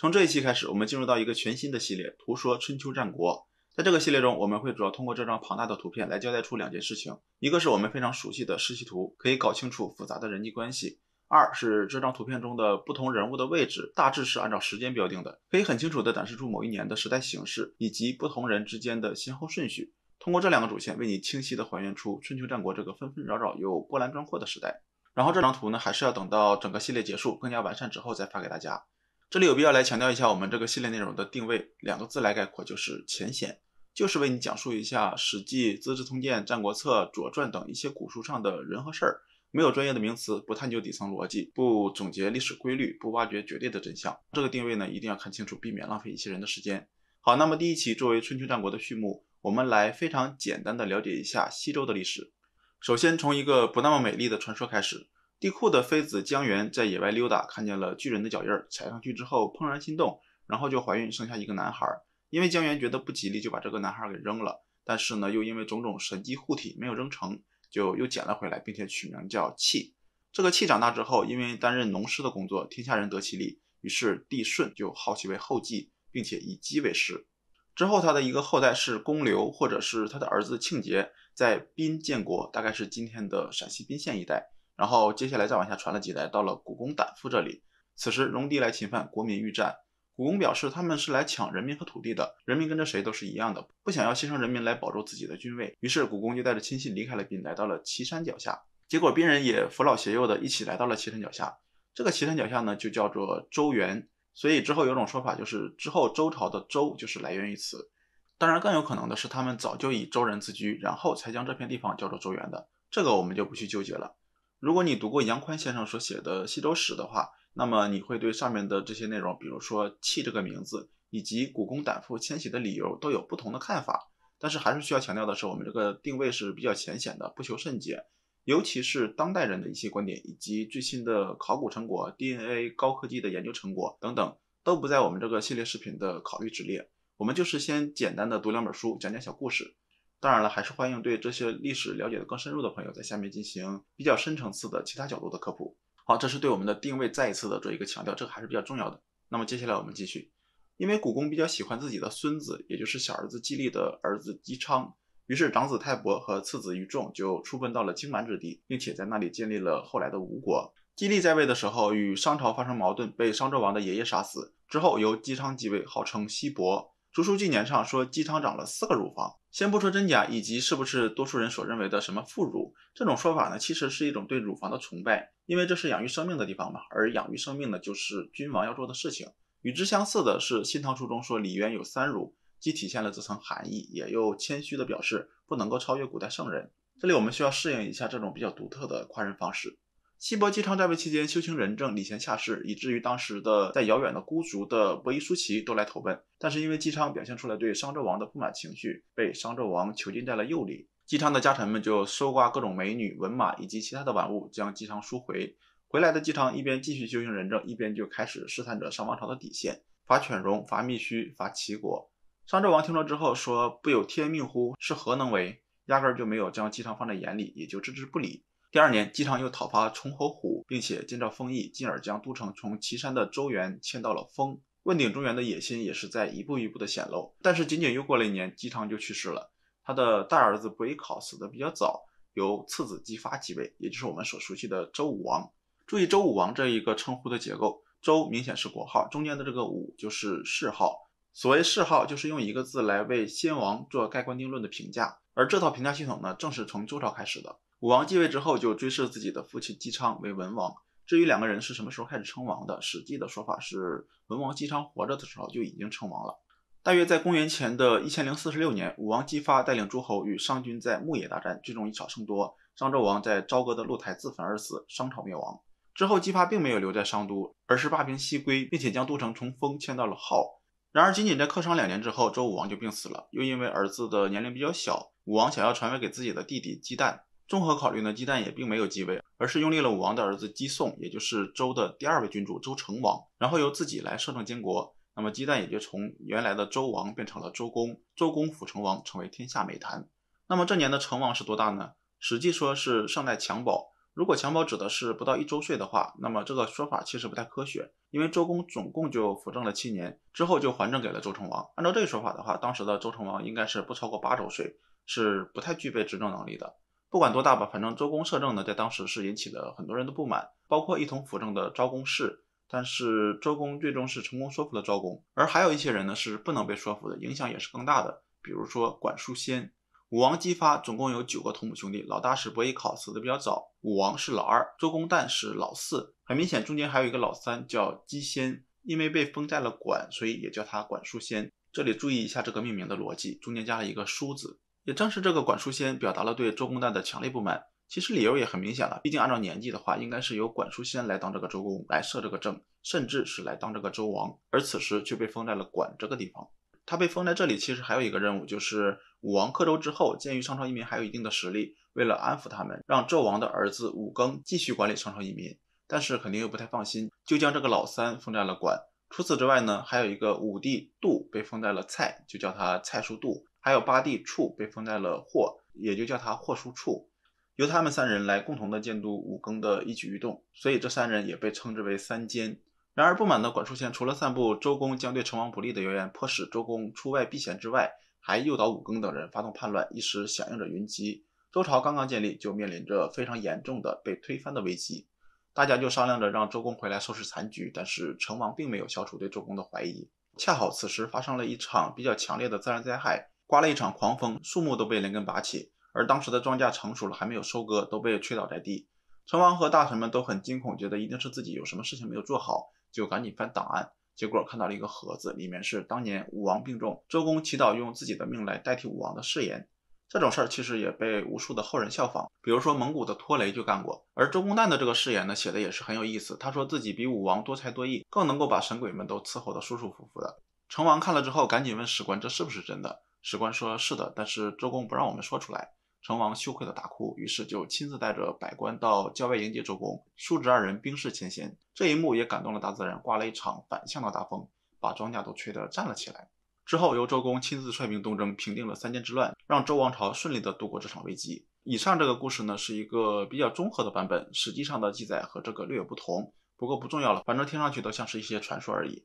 从这一期开始，我们进入到一个全新的系列《图说春秋战国》。在这个系列中，我们会主要通过这张庞大的图片来交代出两件事情：一个是我们非常熟悉的世系图，可以搞清楚复杂的人际关系；二是这张图片中的不同人物的位置大致是按照时间标定的，可以很清楚地展示出某一年的时代形势以及不同人之间的先后顺序。通过这两个主线，为你清晰地还原出春秋战国这个纷纷扰扰又波澜壮阔的时代。然后这张图呢，还是要等到整个系列结束更加完善之后再发给大家。这里有必要来强调一下我们这个系列内容的定位，两个字来概括就是浅显，就是为你讲述一下《史记》《资治通鉴》《战国策》《左传》等一些古书上的人和事儿，没有专业的名词，不探究底层逻辑，不总结历史规律，不挖掘绝对的真相。这个定位呢，一定要看清楚，避免浪费一些人的时间。好，那么第一期作为春秋战国的序幕，我们来非常简单的了解一下西周的历史。首先从一个不那么美丽的传说开始。地库的妃子江源在野外溜达，看见了巨人的脚印儿，踩上去之后怦然心动，然后就怀孕生下一个男孩。因为江源觉得不吉利，就把这个男孩给扔了。但是呢，又因为种种神机护体，没有扔成，就又捡了回来，并且取名叫契。这个契长大之后，因为担任农师的工作，天下人得其利，于是帝舜就好奇为后继，并且以姬为师。之后他的一个后代是公刘，或者是他的儿子庆节，在宾建国，大概是今天的陕西彬县一带。然后接下来再往下传了几代，到了古公胆父这里。此时戎狄来侵犯，国民欲战。古公表示他们是来抢人民和土地的，人民跟着谁都是一样的，不想要牺牲人民来保住自己的君位。于是古公就带着亲信离开了豳，来到了岐山脚下。结果兵人也扶老携幼的一起来到了岐山脚下。这个岐山脚下呢，就叫做周原。所以之后有种说法就是之后周朝的周就是来源于此。当然更有可能的是他们早就以周人自居，然后才将这片地方叫做周原的。这个我们就不去纠结了。如果你读过杨宽先生所写的《西周史》的话，那么你会对上面的这些内容，比如说“契”这个名字，以及古公胆父迁徙的理由，都有不同的看法。但是还是需要强调的是，我们这个定位是比较浅显的，不求甚解。尤其是当代人的一些观点，以及最新的考古成果、DNA 高科技的研究成果等等，都不在我们这个系列视频的考虑之列。我们就是先简单的读两本书，讲讲小故事。当然了，还是欢迎对这些历史了解的更深入的朋友，在下面进行比较深层次的其他角度的科普。好，这是对我们的定位再一次的做一个强调，这个还是比较重要的。那么接下来我们继续，因为古公比较喜欢自己的孙子，也就是小儿子季历的儿子姬昌，于是长子泰伯和次子于仲就出奔到了荆蛮之地，并且在那里建立了后来的吴国。姬历在位的时候与商朝发生矛盾，被商纣王的爷爷杀死之后，由姬昌继位，号称西伯。竹书纪年上说姬昌长了四个乳房。先不说真假，以及是不是多数人所认为的什么副乳这种说法呢？其实是一种对乳房的崇拜，因为这是养育生命的地方嘛。而养育生命呢，就是君王要做的事情。与之相似的是，《新唐书》中说李渊有三乳，既体现了这层含义，也又谦虚的表示不能够超越古代圣人。这里我们需要适应一下这种比较独特的夸人方式。西伯姬昌在位期间，修行仁政，礼贤下士，以至于当时的在遥远的孤竹的伯夷叔齐都来投奔。但是因为姬昌表现出了对商纣王的不满情绪，被商纣王囚禁在了右里。姬昌的家臣们就搜刮各种美女、文马以及其他的玩物，将姬昌赎回。回来的姬昌一边继续修行仁政，一边就开始试探着商王朝的底线，伐犬戎、伐密须、伐齐国。商纣王听了之后说：“不有天命乎？是何能为？”压根就没有将姬昌放在眼里，也就置之不理。第二年，姬昌又讨伐崇侯虎，并且建造丰邑，进而将都城从岐山的周原迁到了丰，问鼎中原的野心也是在一步一步的显露。但是，仅仅又过了一年，姬昌就去世了。他的大儿子伯邑考死得比较早，由次子姬发继位，也就是我们所熟悉的周武王。注意，周武王这一个称呼的结构，周明显是国号，中间的这个武就是谥号。所谓谥号，就是用一个字来为先王做盖棺定论的评价。而这套评价系统呢，正是从周朝开始的。武王继位之后，就追谥自己的父亲姬昌为文王。至于两个人是什么时候开始称王的，《史记》的说法是文王姬昌活着的时候就已经称王了。大约在公元前的一千零四十六年，武王姬发带领诸侯与商军在牧野大战，最终以少胜多，商纣王在朝歌的露台自焚而死，商朝灭亡。之后，姬发并没有留在商都，而是霸平西归，并且将都城从封迁到了镐。然而，仅仅在克商两年之后，周武王就病死了，又因为儿子的年龄比较小，武王想要传位给自己的弟弟姬旦。综合考虑呢，姬旦也并没有继位，而是拥立了武王的儿子姬诵，也就是周的第二位君主周成王，然后由自己来摄政监国。那么姬旦也就从原来的周王变成了周公，周公辅成王成为天下美谈。那么这年的成王是多大呢？《史记》说是尚在襁褓。如果襁褓指的是不到一周岁的话，那么这个说法其实不太科学，因为周公总共就辅政了七年，之后就还政给了周成王。按照这个说法的话，当时的周成王应该是不超过八周岁，是不太具备执政能力的。不管多大吧，反正周公摄政呢，在当时是引起了很多人的不满，包括一同辅政的召公氏。但是周公最终是成功说服了昭公，而还有一些人呢是不能被说服的，影响也是更大的，比如说管叔先，武王姬发总共有九个同母兄弟，老大是伯邑考，死的比较早。武王是老二，周公旦是老四。很明显，中间还有一个老三叫姬先，因为被封在了管，所以也叫他管叔先。这里注意一下这个命名的逻辑，中间加了一个叔字。也正是这个管叔先表达了对周公旦的强烈不满。其实理由也很明显了，毕竟按照年纪的话，应该是由管叔先来当这个周公，来设这个政，甚至是来当这个周王。而此时却被封在了管这个地方。他被封在这里，其实还有一个任务，就是武王克周之后，鉴于商朝遗民还有一定的实力，为了安抚他们，让纣王的儿子武庚继续管理商朝遗民，但是肯定又不太放心，就将这个老三封在了管。除此之外呢，还有一个武帝杜被封在了蔡，就叫他蔡叔杜。还有八弟处被封在了霍，也就叫他霍叔处，由他们三人来共同的监督武庚的一举一动，所以这三人也被称之为三监。然而不满的管束先除了散布周公将对成王不利的谣言，迫使周公出外避嫌之外，还诱导武庚等人发动叛乱，一时响应者云集。周朝刚刚建立，就面临着非常严重的被推翻的危机，大家就商量着让周公回来收拾残局，但是成王并没有消除对周公的怀疑。恰好此时发生了一场比较强烈的自然灾害。刮了一场狂风，树木都被连根拔起，而当时的庄稼成熟了，还没有收割，都被吹倒在地。成王和大臣们都很惊恐，觉得一定是自己有什么事情没有做好，就赶紧翻档案，结果看到了一个盒子，里面是当年武王病重，周公祈祷用自己的命来代替武王的誓言。这种事儿其实也被无数的后人效仿，比如说蒙古的托雷就干过。而周公旦的这个誓言呢，写的也是很有意思，他说自己比武王多才多艺，更能够把神鬼们都伺候的舒舒服服的。成王看了之后，赶紧问史官：“这是不是真的？”史官说：“是的，但是周公不让我们说出来。”成王羞愧的大哭，于是就亲自带着百官到郊外迎接周公。叔侄二人冰释前嫌，这一幕也感动了大自然，刮了一场反向的大风，把庄稼都吹得站了起来。之后由周公亲自率兵东征，平定了三监之乱，让周王朝顺利的度过这场危机。以上这个故事呢，是一个比较综合的版本，实际上的记载和这个略有不同，不过不重要了，反正听上去都像是一些传说而已。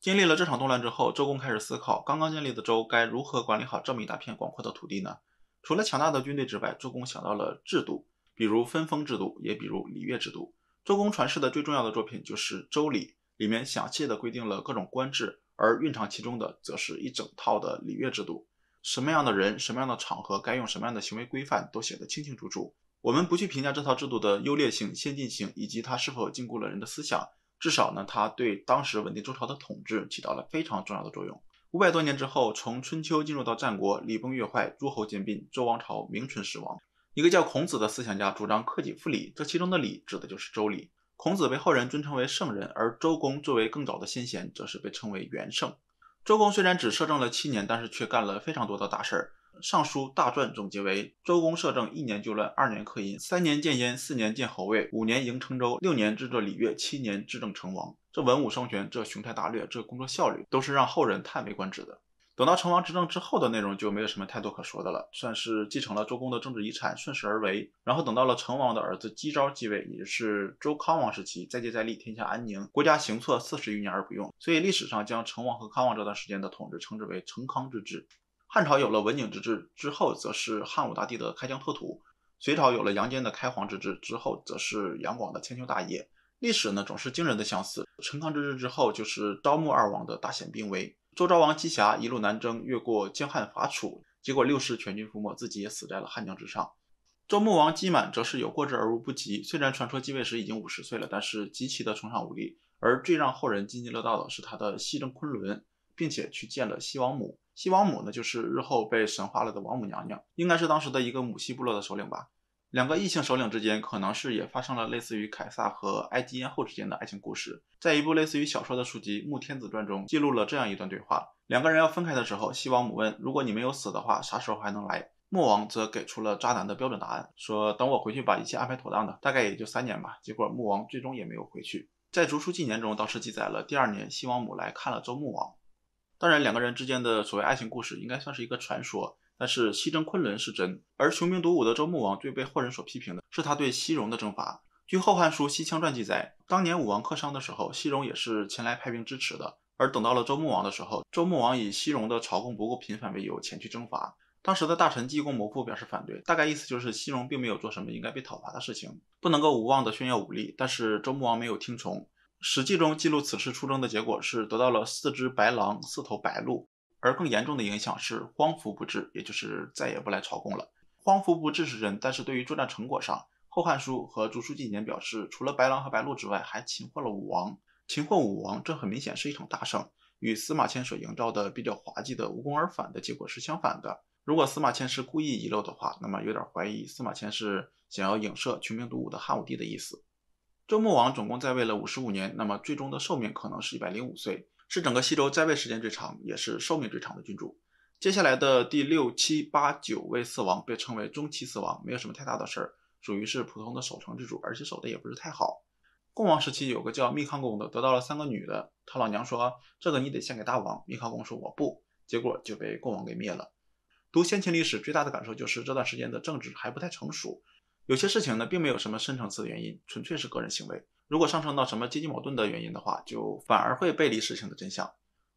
经历了这场动乱之后，周公开始思考，刚刚建立的周该如何管理好这么一大片广阔的土地呢？除了强大的军队之外，周公想到了制度，比如分封制度，也比如礼乐制度。周公传世的最重要的作品就是《周礼》，里面详细的规定了各种官制，而蕴藏其中的则是一整套的礼乐制度。什么样的人，什么样的场合，该用什么样的行为规范，都写得清清楚楚。我们不去评价这套制度的优劣性、先进性，以及它是否禁锢了人的思想。至少呢，他对当时稳定周朝的统治起到了非常重要的作用。五百多年之后，从春秋进入到战国，礼崩乐坏，诸侯兼并，周王朝名存实亡。一个叫孔子的思想家主张克己复礼，这其中的礼指的就是周礼。孔子被后人尊称为圣人，而周公作为更早的先贤，则是被称为元圣。周公虽然只摄政了七年，但是却干了非常多的大事儿。尚书大传总结为：周公摄政一年就乱，二年克殷，三年建焉，四年建侯卫，五年营成周，六年制作礼乐，七年制政成王。这文武双全，这雄才大略，这工作效率，都是让后人叹为观止的。等到成王执政之后的内容，就没有什么太多可说的了，算是继承了周公的政治遗产，顺势而为。然后等到了成王的儿子姬昭继位，也就是周康王时期，再接再厉，天下安宁，国家行措四十余年而不用。所以历史上将成王和康王这段时间的统治，称之为成康之治。汉朝有了文景之治之后，则是汉武大帝的开疆拓土；隋朝有了杨坚的开皇之治之后，则是杨广的千秋大业。历史呢，总是惊人的相似。陈康之治之后，就是昭穆二王的大显兵威。周昭王姬瑕一路南征，越过江汉伐楚，结果六世全军覆没，自己也死在了汉江之上。周穆王姬满则是有过之而无不及。虽然传说继位时已经五十岁了，但是极其的崇尚武力。而最让后人津津乐道的是他的西征昆仑，并且去见了西王母。西王母呢，就是日后被神化了的王母娘娘，应该是当时的一个母系部落的首领吧。两个异性首领之间，可能是也发生了类似于凯撒和埃及艳后之间的爱情故事。在一部类似于小说的书籍《穆天子传》中，记录了这样一段对话：两个人要分开的时候，西王母问：“如果你没有死的话，啥时候还能来？”穆王则给出了渣男的标准答案，说：“等我回去把一切安排妥当的，大概也就三年吧。”结果穆王最终也没有回去。在《竹书纪年》中，倒是记载了第二年西王母来看了周穆王。当然，两个人之间的所谓爱情故事应该算是一个传说，但是西征昆仑是真，而雄兵独武的周穆王最被后人所批评的是他对西戎的征伐。据《后汉书西羌传》记载，当年武王克商的时候，西戎也是前来派兵支持的，而等到了周穆王的时候，周穆王以西戎的朝贡不够频繁为由前去征伐。当时的大臣季公谋父表示反对，大概意思就是西戎并没有做什么应该被讨伐的事情，不能够无望的炫耀武力，但是周穆王没有听从。史记中记录此事出征的结果是得到了四只白狼、四头白鹿，而更严重的影响是荒服不至，也就是再也不来朝贡了。荒服不至是真，但是对于作战成果上，《后汉书》和《竹书纪年》表示，除了白狼和白鹿之外，还擒获了武王。擒获武王，这很明显是一场大胜，与司马迁所营造的比较滑稽的无功而返的结果是相反的。如果司马迁是故意遗漏的话，那么有点怀疑司马迁是想要影射穷兵黩武的汉武帝的意思。周穆王总共在位了五十五年，那么最终的寿命可能是一百零五岁，是整个西周在位时间最长，也是寿命最长的君主。接下来的第六、七八、九位四王被称为中期四王，没有什么太大的事儿，属于是普通的守城之主，而且守的也不是太好。共王时期有个叫密康公的得到了三个女的，他老娘说这个你得献给大王，密康公说我不，结果就被共王给灭了。读先秦历史最大的感受就是这段时间的政治还不太成熟。有些事情呢，并没有什么深层次的原因，纯粹是个人行为。如果上升到什么阶级矛盾的原因的话，就反而会背离事情的真相。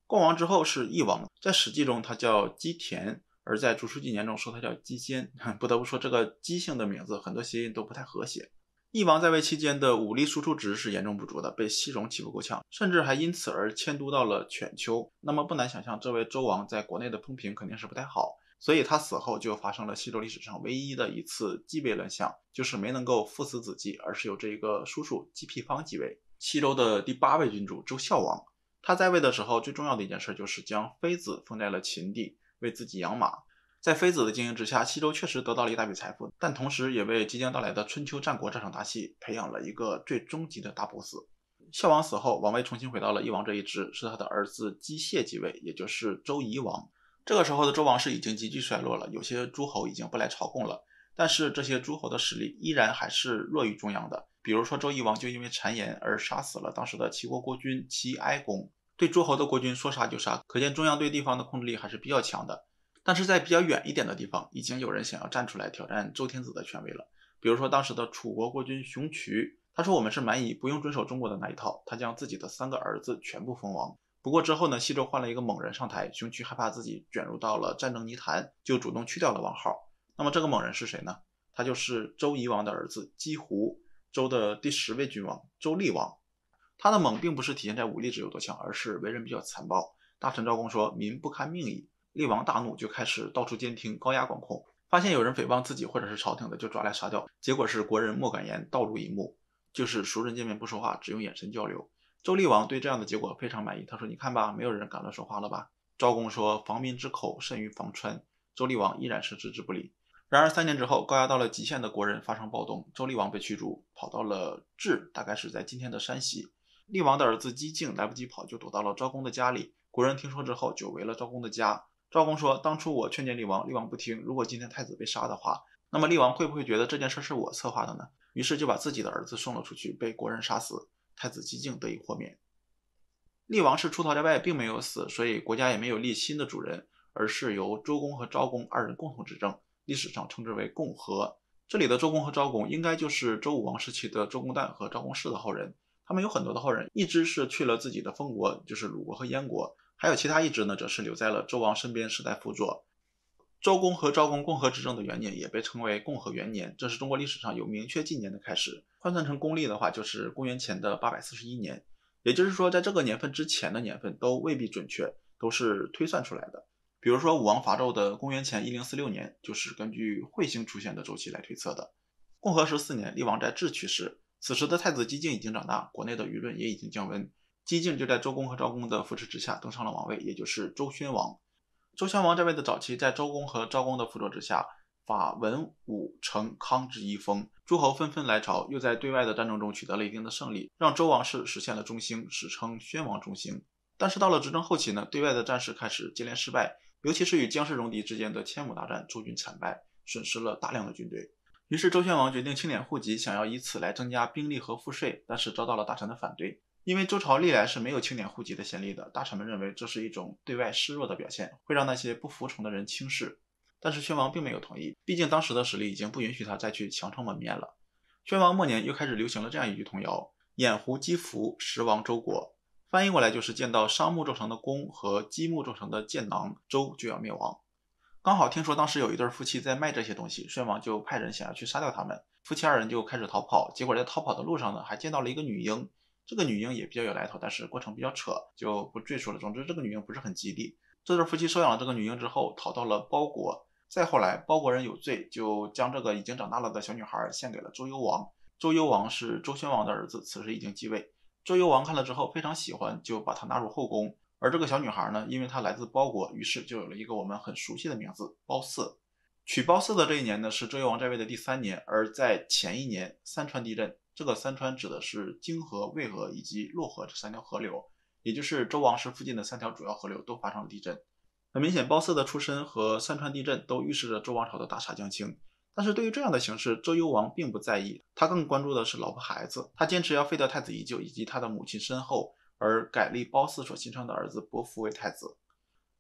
共王之后是翼王，在史记中他叫姬田，而在竹书纪年中说他叫姬坚。不得不说，这个姬姓的名字很多谐音都不太和谐。翼王在位期间的武力输出值是严重不足的，被西戎欺负够呛，甚至还因此而迁都到了犬丘。那么不难想象，这位周王在国内的风评肯定是不太好。所以，他死后就发生了西周历史上唯一的一次继位乱象，就是没能够父死子继，而是由这一个叔叔姬辟方继位。西周的第八位君主周孝王，他在位的时候最重要的一件事就是将妃子封在了秦地，为自己养马。在妃子的经营之下，西周确实得到了一大笔财富，但同时也为即将到来的春秋战国这场大戏培养了一个最终极的大 BOSS。孝王死后，王位重新回到了翼王这一支，是他的儿子姬燮继位，也就是周夷王。这个时候的周王室已经急剧衰落了，有些诸侯已经不来朝贡了。但是这些诸侯的实力依然还是弱于中央的。比如说周夷王就因为谗言而杀死了当时的齐国国君齐哀公，对诸侯的国君说杀就杀，可见中央对地方的控制力还是比较强的。但是在比较远一点的地方，已经有人想要站出来挑战周天子的权威了。比如说当时的楚国国君熊渠，他说我们是蛮夷，不用遵守中国的那一套。他将自己的三个儿子全部封王。不过之后呢，西周换了一个猛人上台，熊渠害怕自己卷入到了战争泥潭，就主动去掉了王号。那么这个猛人是谁呢？他就是周夷王的儿子姬胡，周的第十位君王周厉王。他的猛并不是体现在武力值有多强，而是为人比较残暴。大臣赵公说：“民不堪命矣。”厉王大怒，就开始到处监听、高压管控，发现有人诽谤自己或者是朝廷的，就抓来杀掉。结果是国人莫敢言，道路一目，就是熟人见面不说话，只用眼神交流。周厉王对这样的结果非常满意，他说：“你看吧，没有人敢乱说话了吧？”昭公说：“防民之口，甚于防川。”周厉王依然是置之不理。然而三年之后，高压到了极限的国人发生暴动，周厉王被驱逐，跑到了彘，大概是在今天的山西。厉王的儿子姬静来不及跑，就躲到了昭公的家里。国人听说之后，就围了昭公的家。昭公说：“当初我劝谏厉王，厉王不听。如果今天太子被杀的话，那么厉王会不会觉得这件事是我策划的呢？”于是就把自己的儿子送了出去，被国人杀死。太子姬敬得以豁免，厉王是出逃在外，并没有死，所以国家也没有立新的主人，而是由周公和昭公二人共同执政，历史上称之为共和。这里的周公和昭公应该就是周武王时期的周公旦和昭公氏的后人，他们有很多的后人，一支是去了自己的封国，就是鲁国和燕国，还有其他一支呢，则是留在了周王身边，世代辅佐。周公和昭公共和执政的元年也被称为共和元年，这是中国历史上有明确纪年的开始。换算成公历的话，就是公元前的八百四十一年。也就是说，在这个年份之前的年份都未必准确，都是推算出来的。比如说武王伐纣的公元前一零四六年，就是根据彗星出现的周期来推测的。共和十四年，厉王在智去世，此时的太子姬静已经长大，国内的舆论也已经降温。姬静就在周公和昭公的扶持之下登上了王位，也就是周宣王。周襄王在位的早期，在周公和昭公的辅佐之下，法文武成康之一封，诸侯纷纷来朝，又在对外的战争中取得了一定的胜利，让周王室实现了中兴，史称宣王中兴。但是到了执政后期呢，对外的战事开始接连失败，尤其是与姜氏戎狄之间的千亩大战，周军惨败，损失了大量的军队。于是周宣王决定清点户籍，想要以此来增加兵力和赋税，但是遭到了大臣的反对。因为周朝历来是没有清点户籍的先例的，大臣们认为这是一种对外示弱的表现，会让那些不服从的人轻视。但是宣王并没有同意，毕竟当时的实力已经不允许他再去强撑门面了。宣王末年又开始流行了这样一句童谣：“眼胡积福，时亡周国。”翻译过来就是见到商木铸成的弓和积木铸成的箭囊，周就要灭亡。刚好听说当时有一对夫妻在卖这些东西，宣王就派人想要去杀掉他们，夫妻二人就开始逃跑。结果在逃跑的路上呢，还见到了一个女婴。这个女婴也比较有来头，但是过程比较扯，就不赘述了。总之，这个女婴不是很吉利。这对夫妻收养了这个女婴之后，逃到了包国。再后来，包国人有罪，就将这个已经长大了的小女孩献给了周幽王。周幽王是周宣王的儿子，此时已经继位。周幽王看了之后非常喜欢，就把她纳入后宫。而这个小女孩呢，因为她来自包国，于是就有了一个我们很熟悉的名字——褒姒。娶褒姒的这一年呢，是周幽王在位的第三年，而在前一年，三川地震。这个三川指的是泾河、渭河以及洛河这三条河流，也就是周王室附近的三条主要河流都发生了地震。很明显，褒姒的出身和三川地震都预示着周王朝的大厦将倾。但是对于这样的形势，周幽王并不在意，他更关注的是老婆孩子。他坚持要废掉太子依旧以及他的母亲身后，而改立褒姒所亲生的儿子伯服为太子。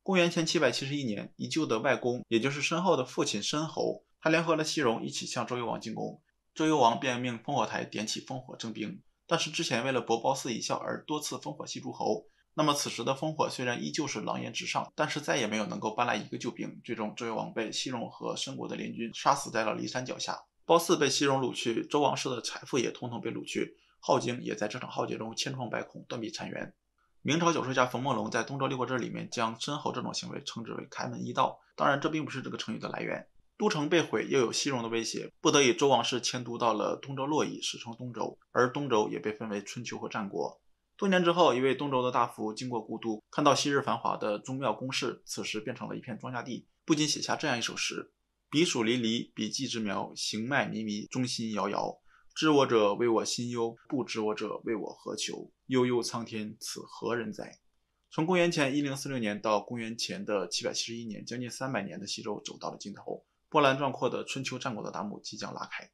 公元前七百七十一年，依旧的外公，也就是申后的父亲申侯，他联合了西戎一起向周幽王进攻。周幽王便命烽火台点起烽火征兵，但是之前为了博褒姒一笑而多次烽火戏诸侯，那么此时的烽火虽然依旧是狼烟直上，但是再也没有能够搬来一个救兵。最终周幽王被西戎和申国的联军杀死在了骊山脚下，褒姒被西戎掳去，周王室的财富也统统被掳去，镐京也在这场浩劫中千疮百孔、断壁残垣。明朝小说家冯梦龙在《东周六国志》里面将申侯这种行为称之为“开门一盗”，当然这并不是这个成语的来源。都城被毁，又有西戎的威胁，不得已，周王室迁都到了东周洛邑，史称东周。而东周也被分为春秋和战国。多年之后，一位东周的大夫经过故都，看到昔日繁华的宗庙宫室，此时变成了一片庄稼地，不禁写下这样一首诗：“彼黍离离，彼稷之苗；行迈靡靡，中心摇摇。知我者，谓我心忧；不知我者，谓我何求？悠悠苍天，此何人哉？”从公元前一零四六年到公元前的七百七十一年，将近三百年的西周走到了尽头。波澜壮阔的春秋战国的大幕即将拉开。